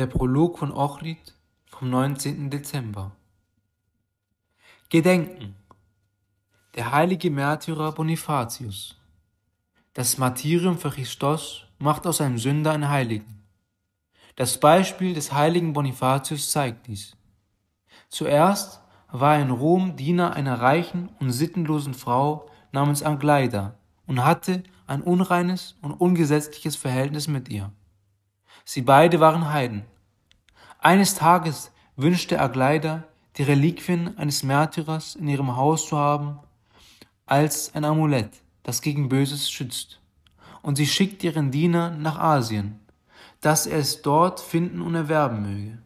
Der Prolog von Ochrid vom 19. Dezember. Gedenken. Der heilige Märtyrer Bonifatius. Das Martyrium für Christos macht aus einem Sünder einen Heiligen. Das Beispiel des heiligen Bonifatius zeigt dies. Zuerst war er in Rom Diener einer reichen und sittenlosen Frau namens Angleida und hatte ein unreines und ungesetzliches Verhältnis mit ihr. Sie beide waren Heiden. Eines Tages wünschte Agleida, die Reliquien eines Märtyrers in ihrem Haus zu haben, als ein Amulett, das gegen Böses schützt. Und sie schickte ihren Diener nach Asien, dass er es dort finden und erwerben möge.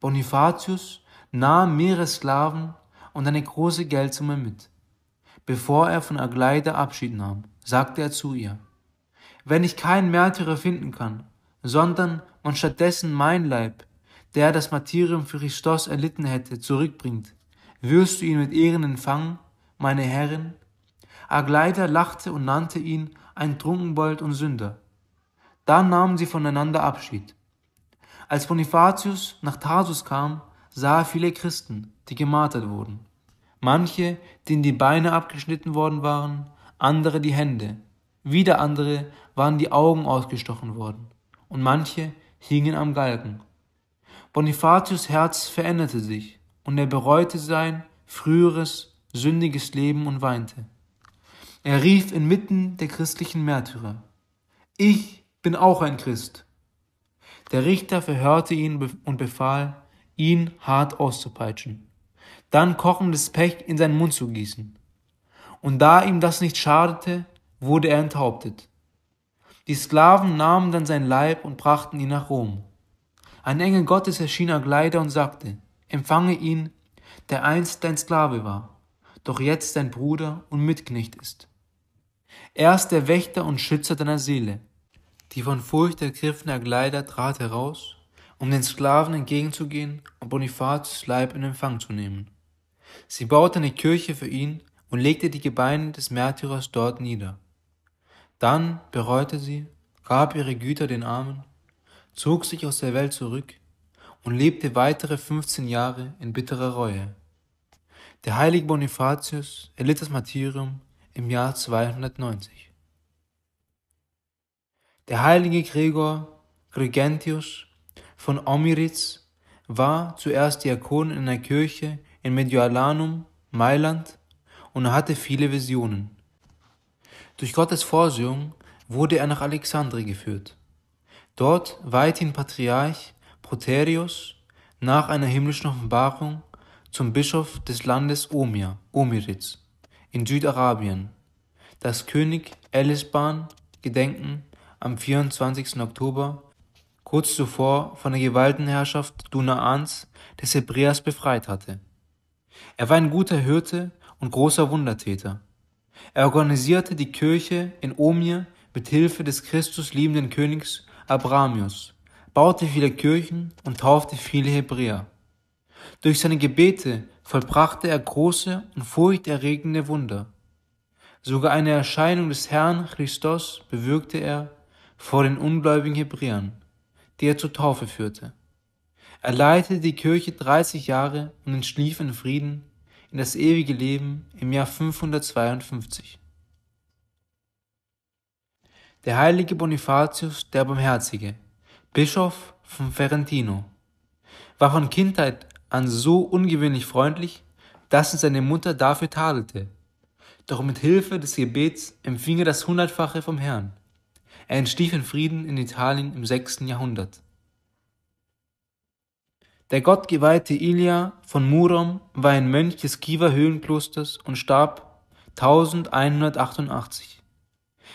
Bonifatius nahm mehrere Sklaven und eine große Geldsumme mit. Bevor er von Agleida Abschied nahm, sagte er zu ihr, wenn ich keinen Märtyrer finden kann, sondern man stattdessen mein Leib, der das Martyrium für Christus erlitten hätte, zurückbringt. Wirst du ihn mit Ehren empfangen, meine Herren? Agleida lachte und nannte ihn ein Trunkenbold und Sünder. Da nahmen sie voneinander Abschied. Als Bonifatius nach Tarsus kam, sah er viele Christen, die gemartert wurden. Manche, denen die Beine abgeschnitten worden waren, andere die Hände, wieder andere waren die Augen ausgestochen worden und manche hingen am Galgen. Bonifatius Herz veränderte sich und er bereute sein früheres sündiges Leben und weinte. Er rief inmitten der christlichen Märtyrer, ich bin auch ein Christ. Der Richter verhörte ihn und befahl, ihn hart auszupeitschen, dann kochendes Pech in seinen Mund zu gießen. Und da ihm das nicht schadete, wurde er enthauptet. Die Sklaven nahmen dann sein Leib und brachten ihn nach Rom. Ein Engel Gottes erschien Agleida und sagte, empfange ihn, der einst dein Sklave war, doch jetzt dein Bruder und Mitknecht ist. Er ist der Wächter und Schützer deiner Seele. Die von Furcht ergriffene Agleida trat heraus, um den Sklaven entgegenzugehen und Bonifatius Leib in Empfang zu nehmen. Sie baute eine Kirche für ihn und legte die Gebeine des Märtyrers dort nieder. Dann bereute sie, gab ihre Güter den Armen, zog sich aus der Welt zurück und lebte weitere 15 Jahre in bitterer Reue. Der heilige Bonifatius erlitt das Martyrium im Jahr 290. Der heilige Gregor Gregentius von Omiritz war zuerst Diakon in einer Kirche in Mediolanum, Mailand, und hatte viele Visionen. Durch Gottes Vorsehung wurde er nach Alexandrie geführt. Dort weihte ihn Patriarch Proterius nach einer himmlischen Offenbarung zum Bischof des Landes Omir, Omiritz, in Südarabien, das König Elisban Gedenken am 24. Oktober kurz zuvor von der Gewaltenherrschaft Dunaans des Hebräers befreit hatte. Er war ein guter Hirte und großer Wundertäter. Er organisierte die Kirche in Omir mit Hilfe des Christus liebenden Königs Abramius, baute viele Kirchen und taufte viele Hebräer. Durch seine Gebete vollbrachte er große und furchterregende Wunder. Sogar eine Erscheinung des Herrn Christus bewirkte er vor den ungläubigen Hebräern, die er zur Taufe führte. Er leitete die Kirche 30 Jahre und entschlief in Frieden in das ewige Leben im Jahr 552. Der heilige Bonifatius der Barmherzige, Bischof von Ferentino, war von Kindheit an so ungewöhnlich freundlich, dass ihn seine Mutter dafür tadelte. Doch mit Hilfe des Gebets empfing er das Hundertfache vom Herrn. Er entstieg in Frieden in Italien im sechsten Jahrhundert. Der gottgeweihte Ilja von Murom war ein Mönch des Kiewer Höhlenklosters und starb 1188.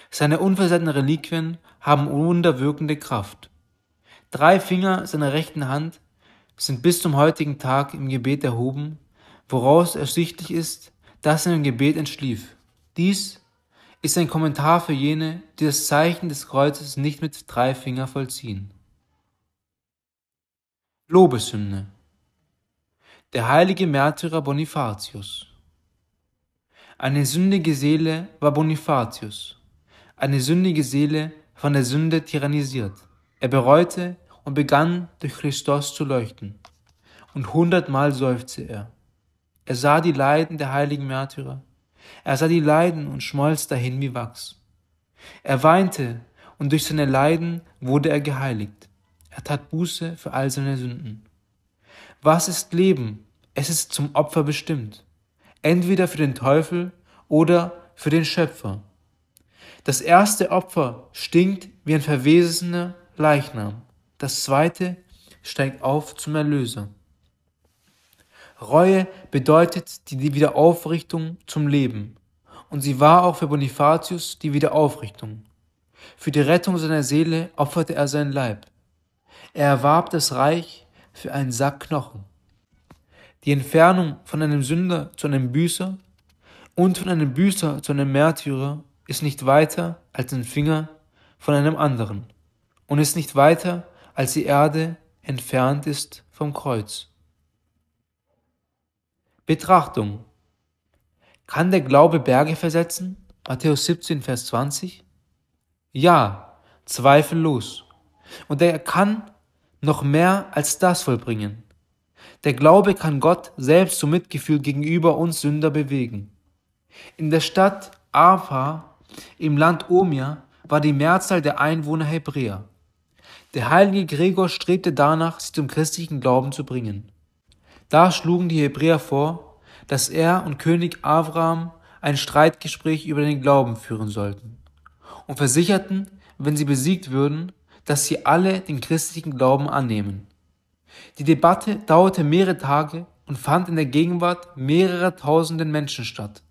Seine unversehrten Reliquien haben wunderwirkende Kraft. Drei Finger seiner rechten Hand sind bis zum heutigen Tag im Gebet erhoben, woraus ersichtlich ist, dass er im Gebet entschlief. Dies ist ein Kommentar für jene, die das Zeichen des Kreuzes nicht mit drei Finger vollziehen. Lobeshymne Der heilige Märtyrer Bonifatius Eine sündige Seele war Bonifatius, eine sündige Seele von der Sünde tyrannisiert. Er bereute und begann durch Christus zu leuchten. Und hundertmal seufzte er. Er sah die Leiden der heiligen Märtyrer. Er sah die Leiden und schmolz dahin wie Wachs. Er weinte und durch seine Leiden wurde er geheiligt. Er tat Buße für all seine Sünden. Was ist Leben? Es ist zum Opfer bestimmt. Entweder für den Teufel oder für den Schöpfer. Das erste Opfer stinkt wie ein verwesener Leichnam. Das zweite steigt auf zum Erlöser. Reue bedeutet die Wiederaufrichtung zum Leben. Und sie war auch für Bonifatius die Wiederaufrichtung. Für die Rettung seiner Seele opferte er seinen Leib. Er erwarb das Reich für einen Sack Knochen. Die Entfernung von einem Sünder zu einem Büßer und von einem Büßer zu einem Märtyrer ist nicht weiter als ein Finger von einem anderen und ist nicht weiter als die Erde entfernt ist vom Kreuz. Betrachtung. Kann der Glaube Berge versetzen? Matthäus 17, Vers 20. Ja, zweifellos. Und er kann noch mehr als das vollbringen. Der Glaube kann Gott selbst zum Mitgefühl gegenüber uns Sünder bewegen. In der Stadt Ava im Land Omir war die Mehrzahl der Einwohner Hebräer. Der heilige Gregor strebte danach, sie zum christlichen Glauben zu bringen. Da schlugen die Hebräer vor, dass er und König Avram ein Streitgespräch über den Glauben führen sollten und versicherten, wenn sie besiegt würden, dass sie alle den christlichen Glauben annehmen. Die Debatte dauerte mehrere Tage und fand in der Gegenwart mehrerer tausenden Menschen statt,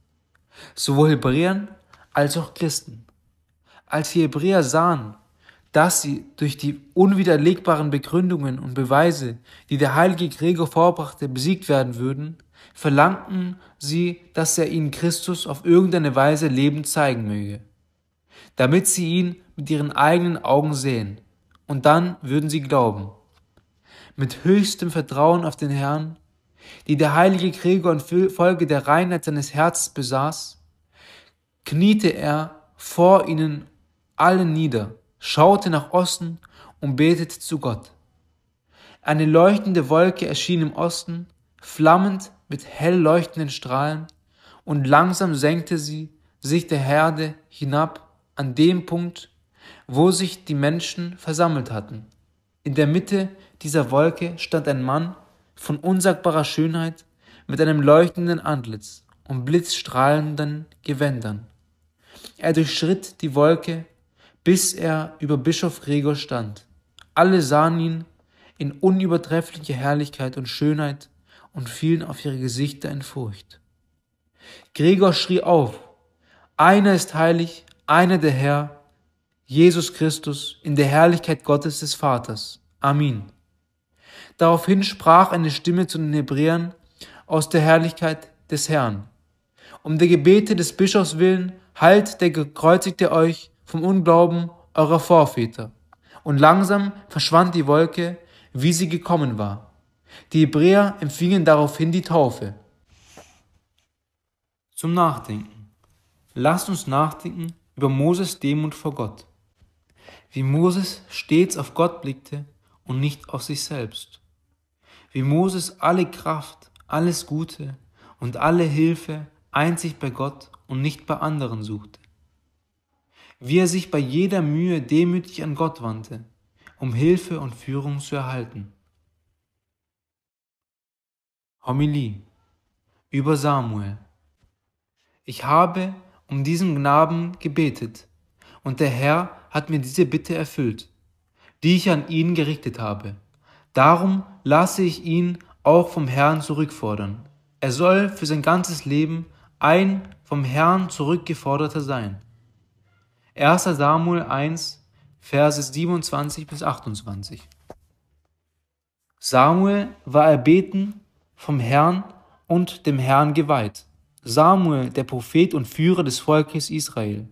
sowohl Hebräern als auch Christen. Als die Hebräer sahen, dass sie durch die unwiderlegbaren Begründungen und Beweise, die der heilige Gregor vorbrachte, besiegt werden würden, verlangten sie, dass er ihnen Christus auf irgendeine Weise lebend zeigen möge, damit sie ihn mit ihren eigenen Augen sehen und dann würden sie glauben. Mit höchstem Vertrauen auf den Herrn, die der heilige Gregor Folge der Reinheit seines Herzens besaß, kniete er vor ihnen allen nieder, schaute nach Osten und betete zu Gott. Eine leuchtende Wolke erschien im Osten, flammend mit hell leuchtenden Strahlen, und langsam senkte sie sich der Herde hinab an dem Punkt, wo sich die Menschen versammelt hatten. In der Mitte dieser Wolke stand ein Mann von unsagbarer Schönheit mit einem leuchtenden Antlitz und blitzstrahlenden Gewändern. Er durchschritt die Wolke, bis er über Bischof Gregor stand. Alle sahen ihn in unübertrefflicher Herrlichkeit und Schönheit und fielen auf ihre Gesichter in Furcht. Gregor schrie auf, einer ist heilig, einer der Herr, Jesus Christus in der Herrlichkeit Gottes des Vaters. Amen. Daraufhin sprach eine Stimme zu den Hebräern aus der Herrlichkeit des Herrn. Um der Gebete des Bischofs willen halt der gekreuzigte euch vom Unglauben eurer Vorväter. Und langsam verschwand die Wolke, wie sie gekommen war. Die Hebräer empfingen daraufhin die Taufe. Zum Nachdenken. Lasst uns nachdenken über Moses Demut vor Gott wie Moses stets auf Gott blickte und nicht auf sich selbst, wie Moses alle Kraft, alles Gute und alle Hilfe einzig bei Gott und nicht bei anderen suchte, wie er sich bei jeder Mühe demütig an Gott wandte, um Hilfe und Führung zu erhalten. Homilie über Samuel. Ich habe um diesen Knaben gebetet, und der Herr hat mir diese Bitte erfüllt, die ich an ihn gerichtet habe. Darum lasse ich ihn auch vom Herrn zurückfordern. Er soll für sein ganzes Leben ein vom Herrn zurückgeforderter sein. 1 Samuel 1, Verse 27 bis 28. Samuel war erbeten vom Herrn und dem Herrn geweiht. Samuel, der Prophet und Führer des Volkes Israel.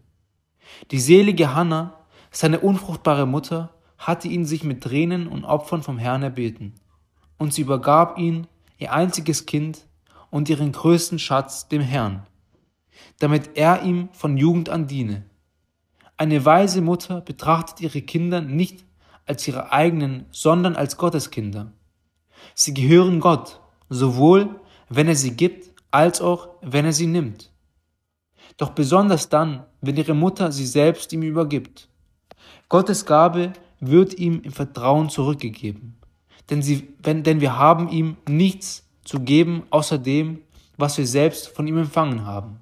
Die selige Hannah, seine unfruchtbare Mutter, hatte ihn sich mit Tränen und Opfern vom Herrn erbeten, und sie übergab ihn, ihr einziges Kind und ihren größten Schatz dem Herrn, damit er ihm von Jugend an diene. Eine weise Mutter betrachtet ihre Kinder nicht als ihre eigenen, sondern als Gottes Kinder. Sie gehören Gott, sowohl wenn er sie gibt, als auch wenn er sie nimmt doch besonders dann, wenn ihre Mutter sie selbst ihm übergibt. Gottes Gabe wird ihm im Vertrauen zurückgegeben, denn, sie, wenn, denn wir haben ihm nichts zu geben außer dem, was wir selbst von ihm empfangen haben.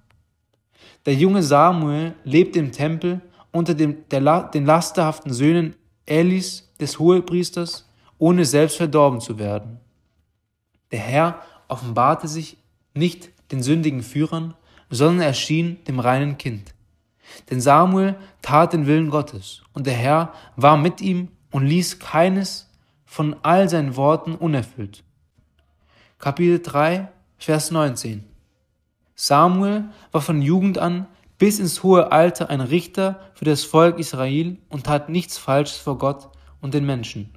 Der junge Samuel lebt im Tempel unter dem, der, den lasterhaften Söhnen Elis des Hohepriesters, ohne selbst verdorben zu werden. Der Herr offenbarte sich nicht den sündigen Führern, sondern erschien dem reinen Kind. Denn Samuel tat den Willen Gottes, und der Herr war mit ihm und ließ keines von all seinen Worten unerfüllt. Kapitel 3, Vers 19 Samuel war von Jugend an bis ins hohe Alter ein Richter für das Volk Israel und tat nichts Falsches vor Gott und den Menschen.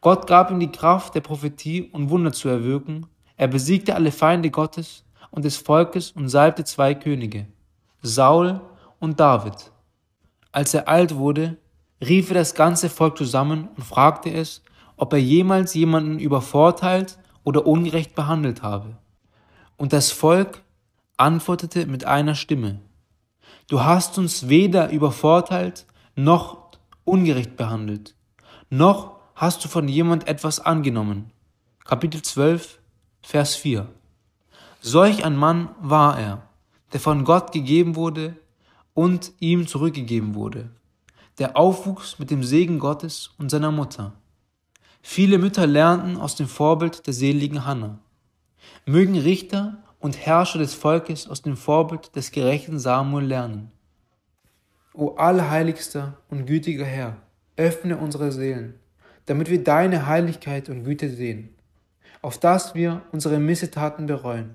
Gott gab ihm die Kraft der Prophetie und Wunder zu erwirken, er besiegte alle Feinde Gottes und des Volkes und salbte zwei Könige, Saul und David. Als er alt wurde, rief er das ganze Volk zusammen und fragte es, ob er jemals jemanden übervorteilt oder ungerecht behandelt habe. Und das Volk antwortete mit einer Stimme, Du hast uns weder übervorteilt noch ungerecht behandelt, noch hast du von jemand etwas angenommen. Kapitel 12, Vers 4 Solch ein Mann war er, der von Gott gegeben wurde und ihm zurückgegeben wurde, der aufwuchs mit dem Segen Gottes und seiner Mutter. Viele Mütter lernten aus dem Vorbild der seligen Hanna. Mögen Richter und Herrscher des Volkes aus dem Vorbild des gerechten Samuel lernen. O allerheiligster und gütiger Herr, öffne unsere Seelen, damit wir deine Heiligkeit und Güte sehen, auf dass wir unsere Missetaten bereuen